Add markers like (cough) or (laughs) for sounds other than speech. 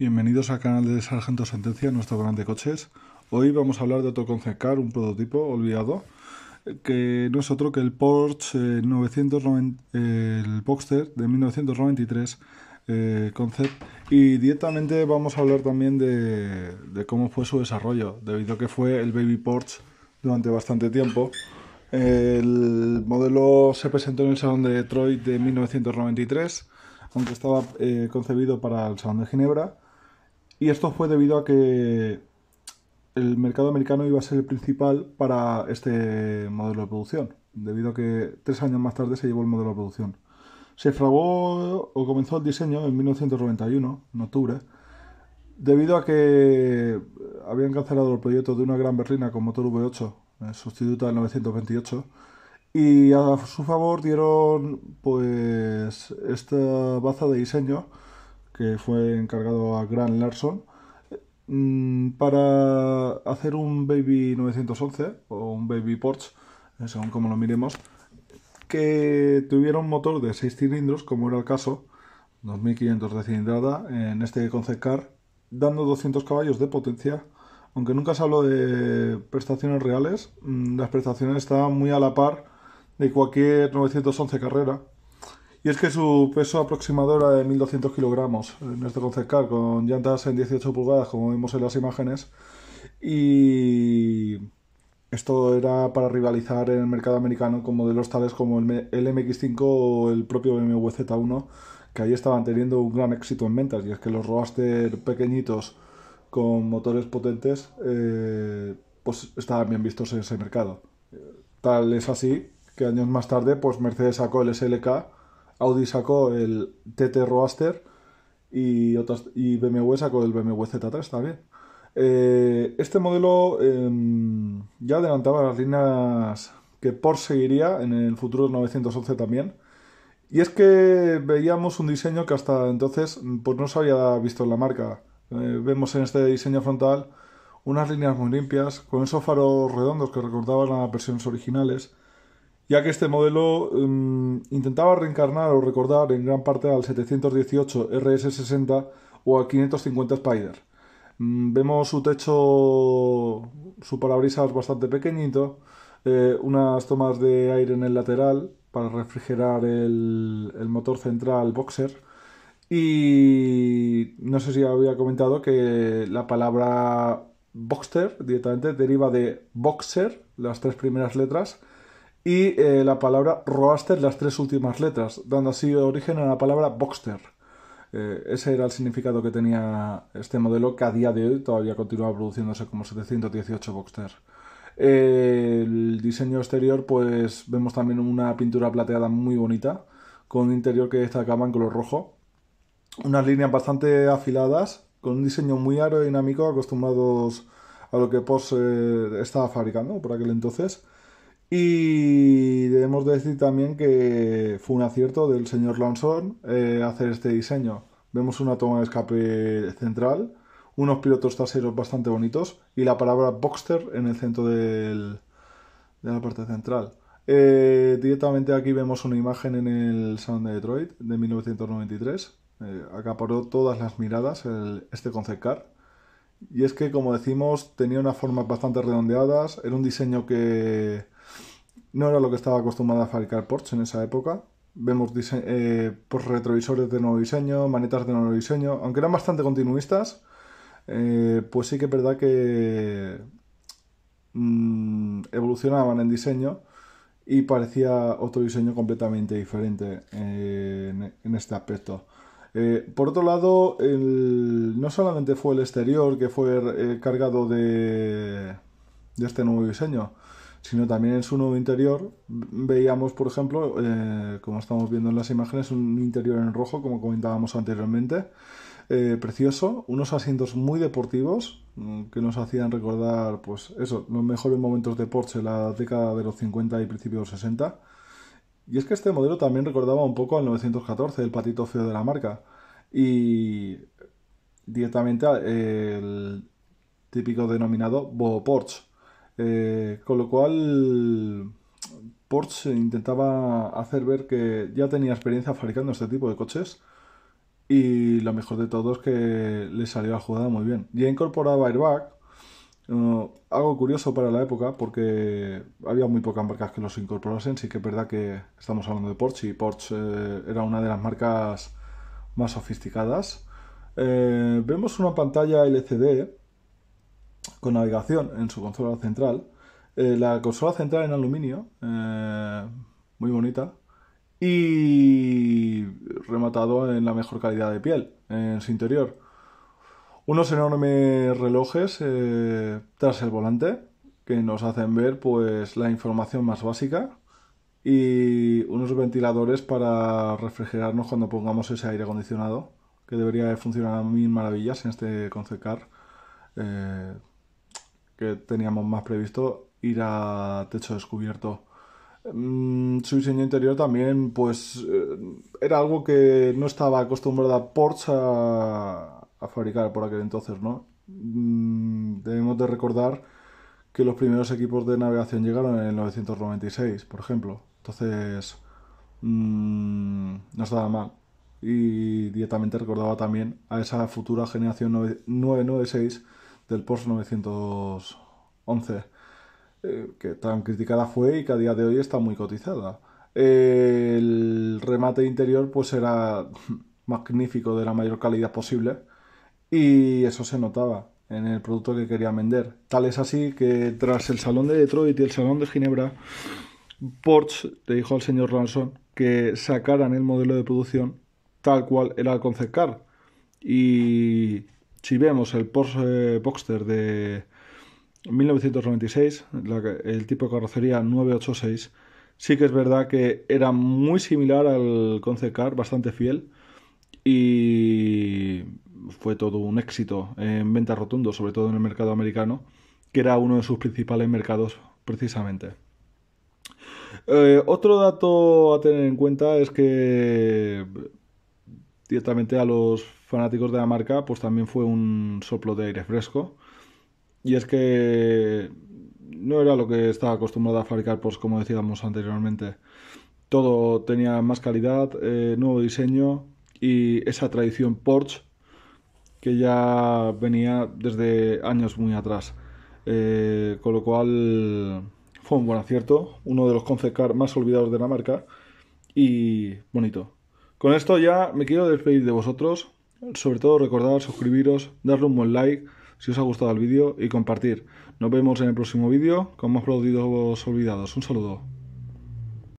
Bienvenidos al canal de Sargento Sentencia, nuestro gran de coches. Hoy vamos a hablar de otro car, un prototipo olvidado, que no es otro que el Porsche 990, eh, eh, el Boxster de 1993 eh, concept. Y directamente vamos a hablar también de, cómo fue su desarrollo, debido a que fue el Baby Porsche durante bastante tiempo. El modelo se presentó en el Salón de Detroit de 1993, aunque estaba concebido para el Salón de Ginebra y esto fue debido a que el mercado americano iba a ser el principal para este modelo de producción, debido a que tres años más tarde se llevó el modelo de producción. Se fraguó o comenzó el diseño en 1991, en octubre, debido a que habían cancelado el proyecto de una gran berlina con motor V8, eh, sustituta del 928, y a su favor dieron pues esta baza de diseño que fue encargado a Grant Larson, mm, para hacer un Baby 911 o un Baby Porsche, eh, según como lo miremos, que tuviera un motor de 6 cilindros, como era el caso, 2500 de cilindrada, en este concept car, dando 200 caballos de potencia. Aunque nunca se habló de prestaciones reales, mm, las prestaciones estaban muy a la par de cualquier 911 carrera y es que su peso aproximado era de 1.200 kilogramos en este Concept con llantas en 18 pulgadas, como vemos en las imágenes. Y esto era para rivalizar en el mercado americano con modelos tales como el MX5 o el propio BMW Z1, que ahí estaban teniendo un gran éxito en ventas. Y es que los roaster pequeñitos con motores potentes eh, pues estaban bien vistos en ese mercado. Tal es así que años más tarde pues Mercedes sacó el SLK Audi sacó el TT Roadster y, y BMW sacó el BMW Z3 también. Eh, este modelo em, ya adelantaba las líneas que Porsche seguiría en el futuro 911 también. Y es que veíamos un diseño que hasta entonces pues, no se había visto en la marca. Eh, vemos en este diseño frontal unas líneas muy limpias, con esos faros redondos que recordaban las versiones originales, ya que este modelo em, intentaba reencarnar o recordar en gran parte al 718 RS60 o al 550 Spider. Mm, vemos su techo, su parabrisas bastante pequeñito, eh, unas tomas de aire en el lateral para refrigerar el, el motor central boxer. Y no sé si había comentado que la palabra Boxer directamente deriva de Boxer, las tres primeras letras, y eh, la palabra roaster, las tres últimas letras, dando así origen a la palabra BOXTER. Eh, ese era el significado que tenía este modelo que a día de hoy todavía continúa produciéndose como 718 BOXTER. el diseño exterior, pues vemos también una pintura plateada muy bonita, con un interior que destacaba en color rojo. Unas líneas bastante afiladas, con un diseño muy aerodinámico, acostumbrados a lo que Porsche eh, estaba fabricando por aquel entonces. Y debemos decir también que fue un acierto del señor Lanson eh, hacer este diseño. Vemos una toma de escape central, unos pilotos traseros bastante bonitos y la palabra Boxster en el centro de la parte central. Eh, directamente aquí vemos una imagen en el salón de Detroit de 1993. Eh, acaparó todas las miradas este concept car. Y es que, como decimos, tenía unas formas bastante redondeadas, era un diseño que no era lo que estaba acostumbrada a fabricar Porsche en esa época. Vemos eh, por retrovisores de nuevo diseño, manetas de nuevo diseño, aunque eran bastante continuistas, eh, pues sí que es verdad que mm, evolucionaban en diseño y parecía otro diseño completamente diferente eh, en, este aspecto. por otro lado, no solamente fue el exterior que fue cargado de, este nuevo diseño, sino también en su nuevo interior. Veíamos, por ejemplo, eh, como estamos viendo en las imágenes, un interior en rojo, como comentábamos anteriormente, eh, precioso, unos asientos muy deportivos mm, que nos hacían recordar, pues eso, los mejores momentos de Porsche, la década de los 50 y principios de los 60. Y es que este modelo también recordaba un poco al 914, el patito feo de la marca. Y directamente eh, el típico denominado Bo Porsche eh, con lo cual, Porsche intentaba hacer ver que ya tenía experiencia fabricando este tipo de coches. Y lo mejor de todo es que le salió la jugada muy bien. Ya incorporaba airbag, eh, algo curioso para la época porque había muy pocas marcas que los incorporasen. Sí que es verdad que estamos hablando de Porsche y Porsche eh, era una de las marcas más sofisticadas. vemos una pantalla LCD con navegación en su consola central. Eh, la consola central en aluminio, eh, muy bonita, y rematado en la mejor calidad de piel en su interior. Unos enormes relojes eh, tras el volante que nos hacen ver pues la información más básica y unos ventiladores para refrigerarnos cuando pongamos ese aire acondicionado que debería funcionar a mil maravillas en este Concecar. Eh, que teníamos más previsto ir a techo descubierto. Mm, su diseño interior también, pues, eh, era algo que no estaba acostumbrada Porsche a, fabricar por aquel entonces, ¿no? Mm, debemos de recordar que los primeros equipos de navegación llegaron en 1996, por ejemplo. Entonces, mm, no estaba mal. Y directamente recordaba también a esa futura generación 996 del Porsche 911, eh, que tan criticada fue y que a día de hoy está muy cotizada. el remate interior pues era (laughs) magnífico, de la mayor calidad posible, y eso se notaba en el producto que quería vender. Tal es así que tras el salón de Detroit y el salón de Ginebra, Porsche le dijo al señor Ranson que sacaran el modelo de producción tal cual era el concept car. Y si vemos el Porsche eh, Boxster de 1996, el tipo de carrocería 986, sí que es verdad que era muy similar al Concept Car, bastante fiel, y fue todo un éxito en ventas rotundo, sobre todo en el mercado americano, que era uno de sus principales mercados precisamente. Eh, otro dato a tener en cuenta es que directamente a los fanáticos de la marca, pues también fue un soplo de aire fresco. Y es que no era lo que estaba acostumbrado a fabricar, pues como decíamos anteriormente. Todo tenía más calidad, eh, nuevo diseño y esa tradición Porsche que ya venía desde años muy atrás. Eh, con lo cual fue un buen acierto, uno de los concept cars más olvidados de la marca y bonito. Con esto ya me quiero despedir de vosotros. Sobre todo recordad suscribiros, darle un buen like si os ha gustado el vídeo y compartir. Nos vemos en el próximo vídeo con más productos olvidados. Un saludo.